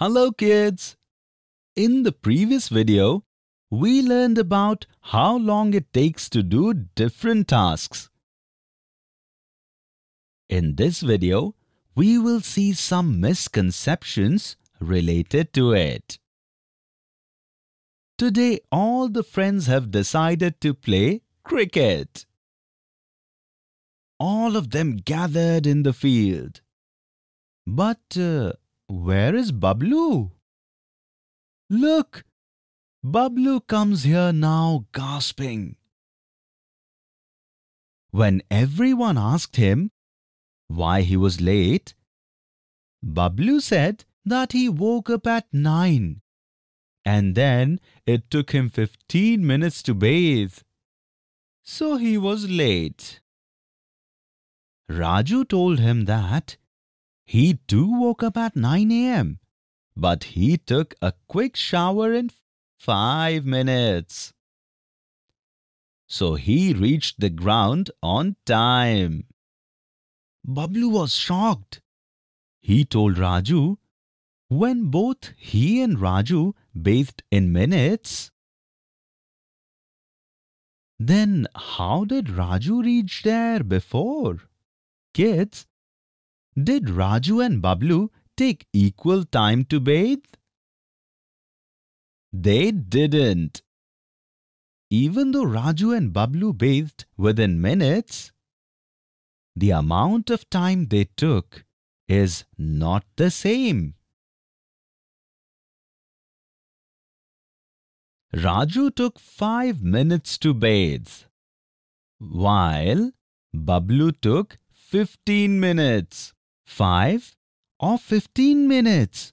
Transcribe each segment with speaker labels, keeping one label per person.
Speaker 1: Hello kids! In the previous video, we learned about how long it takes to do different tasks. In this video, we will see some misconceptions related to it. Today, all the friends have decided to play cricket. All of them gathered in the field. But uh, where is Bablu? Look! Bablu comes here now gasping. When everyone asked him why he was late, Bablu said that he woke up at 9 and then it took him 15 minutes to bathe. So he was late. Raju told him that he too woke up at 9 a.m., but he took a quick shower in five minutes. So he reached the ground on time. Bablu was shocked. He told Raju, when both he and Raju bathed in minutes, then how did Raju reach there before? Kids, did Raju and Bablu take equal time to bathe? They didn't. Even though Raju and Bablu bathed within minutes, the amount of time they took is not the same. Raju took 5 minutes to bathe, while Bablu took 15 minutes. 5 or 15 minutes?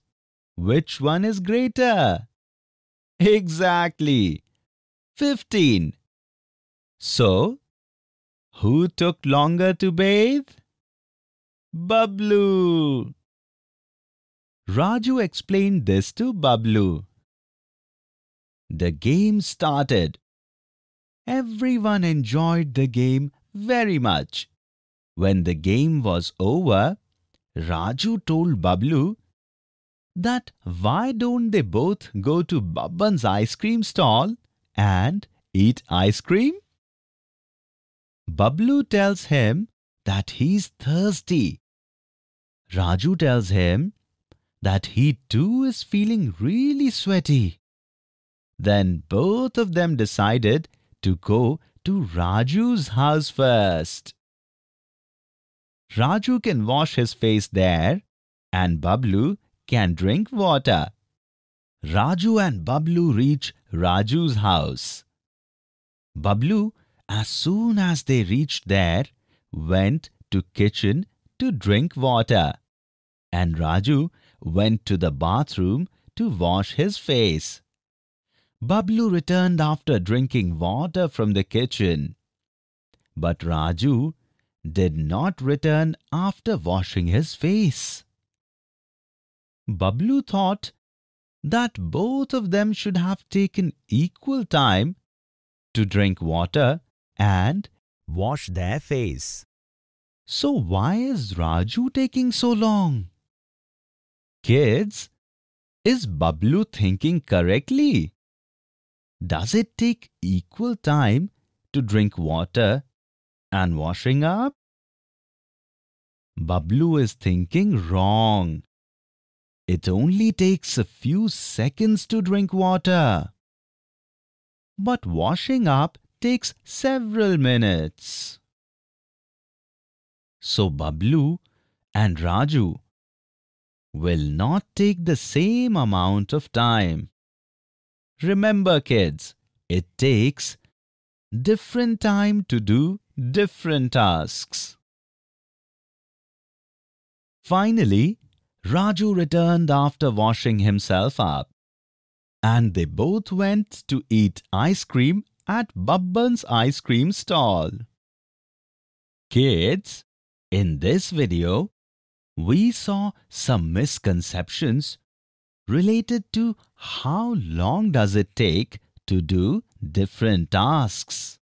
Speaker 1: Which one is greater? Exactly. 15. So, who took longer to bathe? Bablu. Raju explained this to Bablu. The game started. Everyone enjoyed the game very much. When the game was over, Raju told Bablu that why don't they both go to Babban's ice cream stall and eat ice cream? Bablu tells him that he's thirsty. Raju tells him that he too is feeling really sweaty. Then both of them decided to go to Raju's house first. Raju can wash his face there and Bablu can drink water. Raju and Bablu reach Raju's house. Bablu, as soon as they reached there, went to kitchen to drink water. And Raju went to the bathroom to wash his face. Bablu returned after drinking water from the kitchen. But Raju did not return after washing his face. Bablu thought that both of them should have taken equal time to drink water and wash their face. So why is Raju taking so long? Kids, is Bablu thinking correctly? Does it take equal time to drink water and washing up? Bablu is thinking wrong. It only takes a few seconds to drink water. But washing up takes several minutes. So Bablu and Raju will not take the same amount of time. Remember kids, it takes different time to do different tasks. Finally, Raju returned after washing himself up. And they both went to eat ice cream at Babban's ice cream stall. Kids, in this video, we saw some misconceptions related to how long does it take to do different tasks.